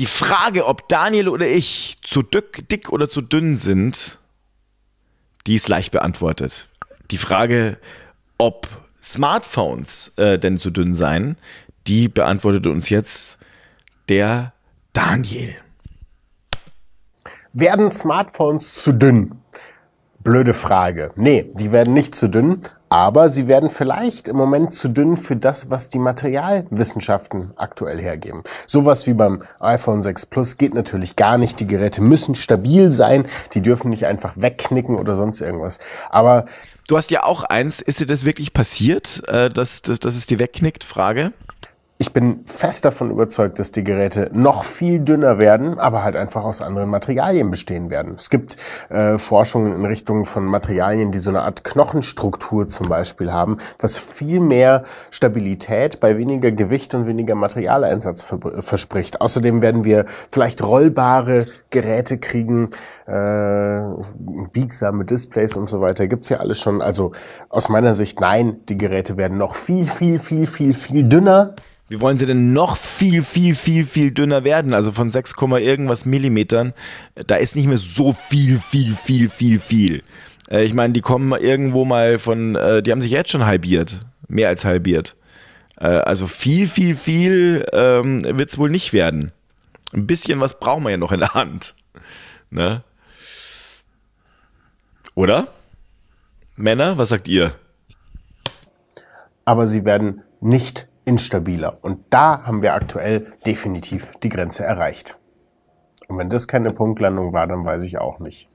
Die Frage, ob Daniel oder ich zu dick, dick oder zu dünn sind, die ist leicht beantwortet. Die Frage, ob Smartphones äh, denn zu dünn seien, die beantwortet uns jetzt der Daniel. Werden Smartphones zu dünn? Blöde Frage. Nee, die werden nicht zu dünn, aber sie werden vielleicht im Moment zu dünn für das, was die Materialwissenschaften aktuell hergeben. Sowas wie beim iPhone 6 Plus geht natürlich gar nicht. Die Geräte müssen stabil sein, die dürfen nicht einfach wegknicken oder sonst irgendwas. Aber du hast ja auch eins, ist dir das wirklich passiert, äh, dass, dass, dass es dir wegknickt? Frage. Ich bin fest davon überzeugt, dass die Geräte noch viel dünner werden, aber halt einfach aus anderen Materialien bestehen werden. Es gibt äh, Forschungen in Richtung von Materialien, die so eine Art Knochenstruktur zum Beispiel haben, was viel mehr Stabilität bei weniger Gewicht und weniger Materialeinsatz ver verspricht. Außerdem werden wir vielleicht rollbare Geräte kriegen, äh, biegsame Displays und so weiter. Gibt's ja alles schon. Also aus meiner Sicht, nein, die Geräte werden noch viel, viel, viel, viel, viel dünner wie wollen sie denn noch viel, viel, viel, viel dünner werden? Also von 6, irgendwas Millimetern, äh, da ist nicht mehr so viel, viel, viel, viel, viel. Äh, ich meine, die kommen irgendwo mal von, äh, die haben sich jetzt schon halbiert, mehr als halbiert. Äh, also viel, viel, viel ähm, wird es wohl nicht werden. Ein bisschen was brauchen wir ja noch in der Hand. Ne? Oder? Männer, was sagt ihr? Aber sie werden nicht instabiler. Und da haben wir aktuell definitiv die Grenze erreicht. Und wenn das keine Punktlandung war, dann weiß ich auch nicht.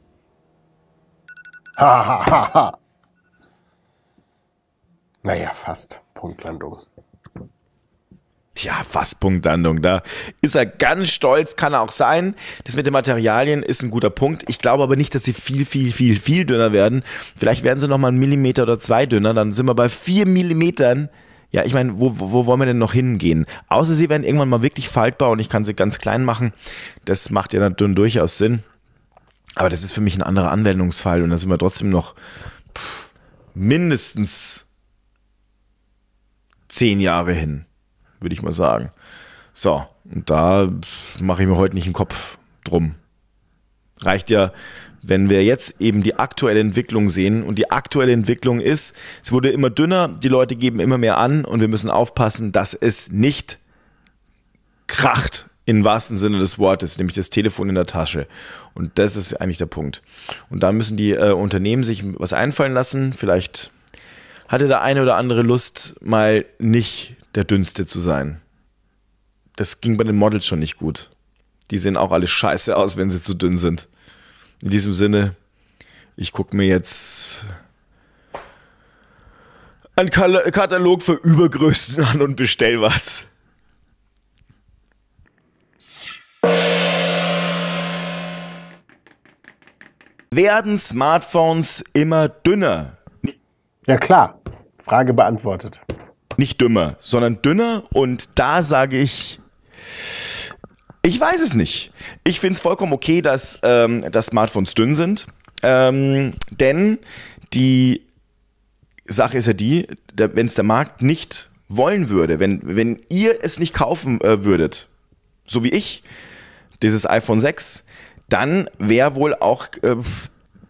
Ha, ha, ha, ha. Naja, fast Punktlandung. Tja, fast Punktlandung. Da ist er ganz stolz, kann er auch sein. Das mit den Materialien ist ein guter Punkt. Ich glaube aber nicht, dass sie viel, viel, viel, viel dünner werden. Vielleicht werden sie nochmal einen Millimeter oder zwei dünner. Dann sind wir bei vier Millimetern ja, ich meine, wo, wo wollen wir denn noch hingehen? Außer sie werden irgendwann mal wirklich faltbar und ich kann sie ganz klein machen. Das macht ja dann durchaus Sinn. Aber das ist für mich ein anderer Anwendungsfall und da sind wir trotzdem noch pff, mindestens zehn Jahre hin, würde ich mal sagen. So, und da mache ich mir heute nicht einen Kopf drum. Reicht ja, wenn wir jetzt eben die aktuelle Entwicklung sehen. Und die aktuelle Entwicklung ist, es wurde immer dünner, die Leute geben immer mehr an und wir müssen aufpassen, dass es nicht kracht im wahrsten Sinne des Wortes, nämlich das Telefon in der Tasche. Und das ist eigentlich der Punkt. Und da müssen die äh, Unternehmen sich was einfallen lassen. Vielleicht hatte der eine oder andere Lust, mal nicht der Dünnste zu sein. Das ging bei den Models schon nicht gut. Die sehen auch alle scheiße aus, wenn sie zu dünn sind. In diesem Sinne, ich gucke mir jetzt einen Katalog für Übergrößen an und bestell was. Werden Smartphones immer dünner? Ja klar, Frage beantwortet. Nicht dümmer, sondern dünner und da sage ich... Ich weiß es nicht. Ich finde es vollkommen okay, dass, ähm, dass Smartphones dünn sind. Ähm, denn die Sache ist ja die, wenn es der Markt nicht wollen würde, wenn, wenn ihr es nicht kaufen äh, würdet, so wie ich, dieses iPhone 6, dann wäre wohl auch äh,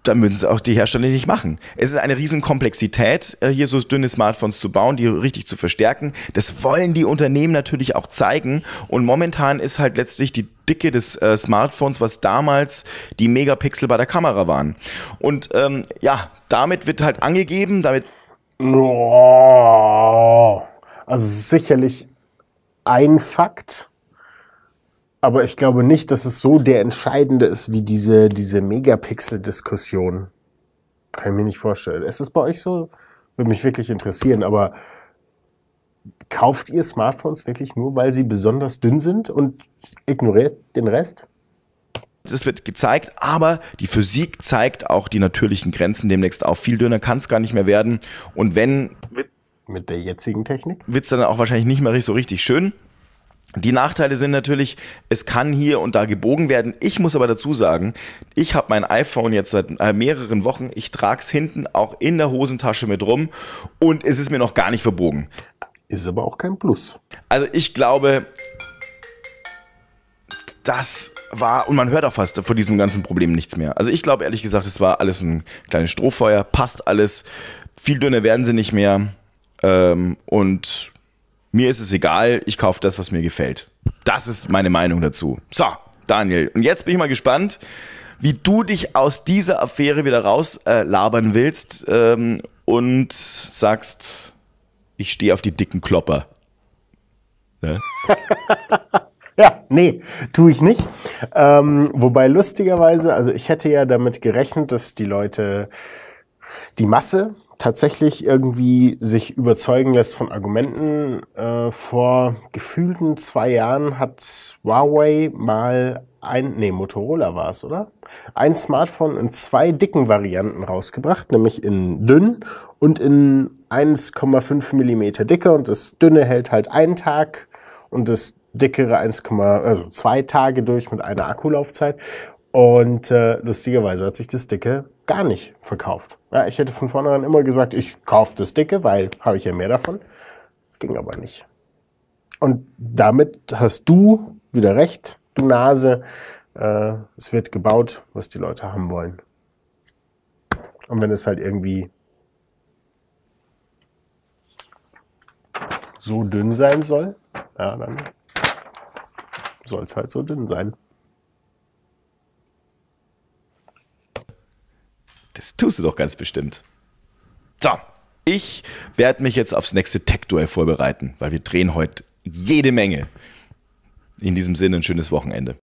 dann müssen es auch die Hersteller nicht machen. Es ist eine Riesenkomplexität, äh, hier so dünne Smartphones zu bauen, die richtig zu verstärken. Das wollen die Unternehmen natürlich auch zeigen. Und momentan ist halt letztlich die Dicke des äh, Smartphones, was damals die Megapixel bei der Kamera waren. Und ähm, ja, damit wird halt angegeben, damit. Also sicherlich ein Fakt aber ich glaube nicht, dass es so der entscheidende ist wie diese, diese Megapixel-Diskussion. Kann ich mir nicht vorstellen. Ist es bei euch so? Würde mich wirklich interessieren, aber kauft ihr Smartphones wirklich nur, weil sie besonders dünn sind und ignoriert den Rest? Das wird gezeigt, aber die Physik zeigt auch die natürlichen Grenzen demnächst auf. Viel dünner kann es gar nicht mehr werden. Und wenn. Mit der jetzigen Technik? Wird es dann auch wahrscheinlich nicht mehr so richtig schön. Die Nachteile sind natürlich, es kann hier und da gebogen werden. Ich muss aber dazu sagen, ich habe mein iPhone jetzt seit äh, mehreren Wochen. Ich trage es hinten auch in der Hosentasche mit rum und es ist mir noch gar nicht verbogen. Ist aber auch kein Plus. Also ich glaube, das war, und man hört auch fast von diesem ganzen Problem nichts mehr. Also ich glaube ehrlich gesagt, es war alles ein kleines Strohfeuer, passt alles. Viel dünner werden sie nicht mehr. Ähm, und mir ist es egal, ich kaufe das, was mir gefällt. Das ist meine Meinung dazu. So, Daniel, und jetzt bin ich mal gespannt, wie du dich aus dieser Affäre wieder rauslabern äh, willst ähm, und sagst, ich stehe auf die dicken Klopper. Ne? ja, nee, tue ich nicht. Ähm, wobei lustigerweise, also ich hätte ja damit gerechnet, dass die Leute die Masse tatsächlich irgendwie sich überzeugen lässt von Argumenten. Äh, vor gefühlten zwei Jahren hat Huawei mal ein, nee, Motorola war es, oder? Ein Smartphone in zwei dicken Varianten rausgebracht, nämlich in dünn und in 1,5 Millimeter dicke und das dünne hält halt einen Tag und das dickere 1, also zwei Tage durch mit einer Akkulaufzeit. Und äh, lustigerweise hat sich das dicke gar nicht verkauft. Ja, ich hätte von vornherein immer gesagt, ich kaufe das dicke, weil habe ich ja mehr davon. Ging aber nicht. Und damit hast du wieder recht, du Nase. Äh, es wird gebaut, was die Leute haben wollen. Und wenn es halt irgendwie so dünn sein soll, ja, dann soll es halt so dünn sein. Das tust du doch ganz bestimmt. So, ich werde mich jetzt aufs nächste Tech-Duell vorbereiten, weil wir drehen heute jede Menge. In diesem Sinne ein schönes Wochenende.